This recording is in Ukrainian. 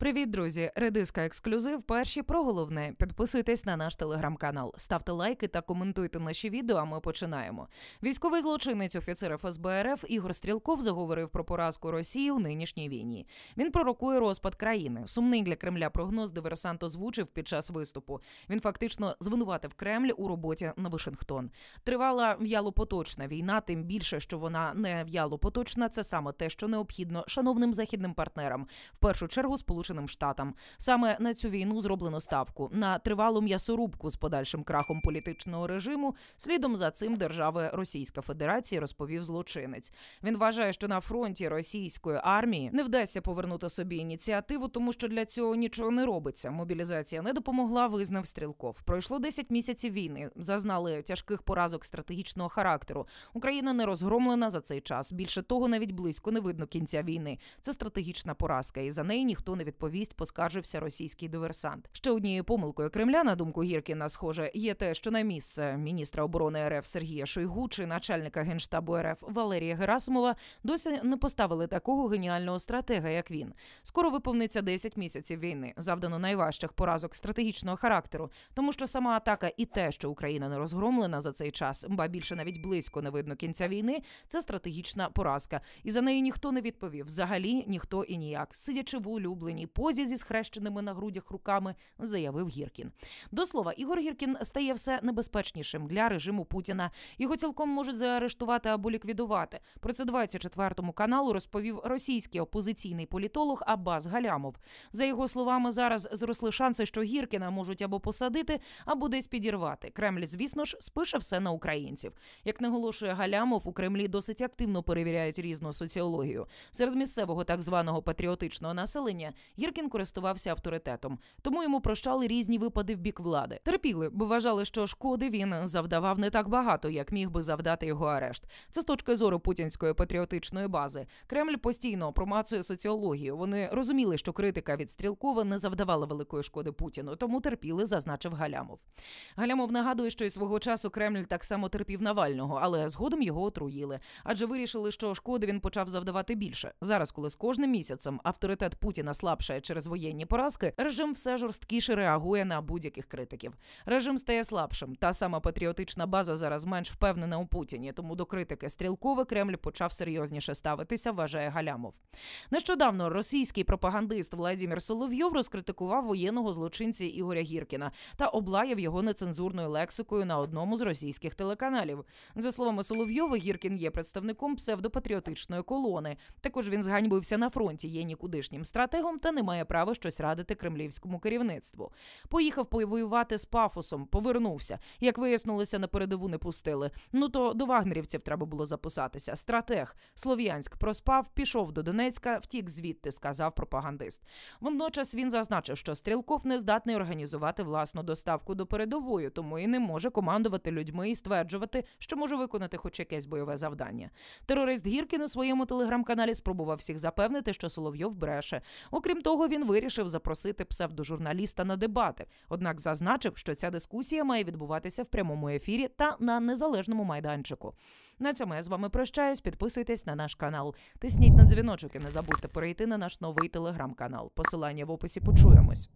Привіт, друзі! Редиска ексклюзив. Перші про головне. Підписуйтесь на наш телеграм-канал, ставте лайки та коментуйте наші відео. а Ми починаємо. Військовий злочинець офіцер ФСБ РФ Ігор Стрілков заговорив про поразку Росії у нинішній війні. Він пророкує розпад країни. Сумний для Кремля прогноз диверсант озвучив під час виступу. Він фактично звинуватив Кремль у роботі на Вашингтон. Тривала в'ялопоточна війна, тим більше що вона не в'ялопоточна. Це саме те, що необхідно шановним західним партнерам. В першу чергу сполучені. Сполученим Штатам. Саме на цю війну зроблено ставку на тривалу м'ясорубку з подальшим крахом політичного режиму. Слідом за цим держави Російська Федерація розповів злочинець. Він вважає, що на фронті російської армії не вдасться повернути собі ініціативу, тому що для цього нічого не робиться. Мобілізація не допомогла. Визнав стрілков. Пройшло 10 місяців війни. Зазнали тяжких поразок стратегічного характеру. Україна не розгромлена за цей час. Більше того, навіть близько не видно кінця війни. Це стратегічна поразка, і за неї ніхто не відповідає повість поскаржився російський диверсант. Ще однією помилкою Кремля на думку Гіркіна, схоже, є те, що на місце міністра оборони РФ Сергія Шойгу чи начальника генштабу РФ Валерія Герасимова досі не поставили такого геніального стратега, як він. Скоро виповниться 10 місяців війни, завдано найважчих поразок стратегічного характеру, тому що сама атака і те, що Україна не розгромлена за цей час, ба більше навіть близько не видно кінця війни. Це стратегічна поразка, і за неї ніхто не відповів. Взагалі ніхто і ніяк, сидячи в улюбленій позі зі схрещеними на грудях руками, заявив Гіркін. До слова, Ігор Гіркін стає все небезпечнішим для режиму Путіна. Його цілком можуть заарештувати або ліквідувати. Про це 24-му каналу розповів російський опозиційний політолог Аббас Галямов. За його словами, зараз зросли шанси, що Гіркіна можуть або посадити, або десь підірвати. Кремль, звісно ж, спише все на українців. Як наголошує Галямов, у Кремлі досить активно перевіряють різну соціологію серед місцевого так званого патріотичного населення. Гіркін користувався авторитетом, тому йому прощали різні випади в бік влади. Терпіли, бо вважали, що шкоди він завдавав не так багато, як міг би завдати його арешт. Це з точки зору путінської патріотичної бази. Кремль постійно промацує соціологію. Вони розуміли, що критика від Стрілкова не завдавала великої шкоди Путіну, тому терпіли, зазначив Галямов. Галямов нагадує, що й свого часу Кремль так само терпів Навального, але згодом його отруїли, адже вирішили, що шкоди він почав завдавати більше. Зараз, коли з кожним місяцем авторитет Путіна слаб слабшає через воєнні поразки, режим все жорсткіше реагує на будь-яких критиків. Режим стає слабшим. Та сама патріотична база зараз менш впевнена у Путіні. Тому до критики стрілкове Кремль почав серйозніше ставитися. Вважає Галямов. Нещодавно російський пропагандист Владимир Соловйов розкритикував воєнного злочинця Ігоря Гіркіна та облаяв його нецензурною лексикою на одному з російських телеканалів. За словами Соловйова, Гіркін є представником псевдопатріотичної колони. Також він зганьбився на фронті, є нікудишнім стратегом та Порошенка не має права щось радити кремлівському керівництву. Поїхав повоювати з пафосом, повернувся. Як вияснилося, на передову не пустили. Ну то до вагнерівців треба було записатися. Стратег Слов'янськ проспав, пішов до Донецька, втік звідти, сказав пропагандист. Водночас він зазначив, що стрілков не здатний організувати власну доставку до передової, тому і не може командувати людьми і стверджувати, що може виконати хоч якесь бойове завдання. Терорист Гіркін у своєму телеграм-каналі спробував всіх запевнити, що Соловйов бреше. Окрім Крім того, він вирішив запросити псевдожурналіста на дебати. Однак зазначив, що ця дискусія має відбуватися в прямому ефірі та на незалежному майданчику. На цьому я з вами прощаюсь. Підписуйтесь на наш канал, тисніть на дзвіночок і не забудьте перейти на наш новий телеграм-канал. Посилання в описі почуємось.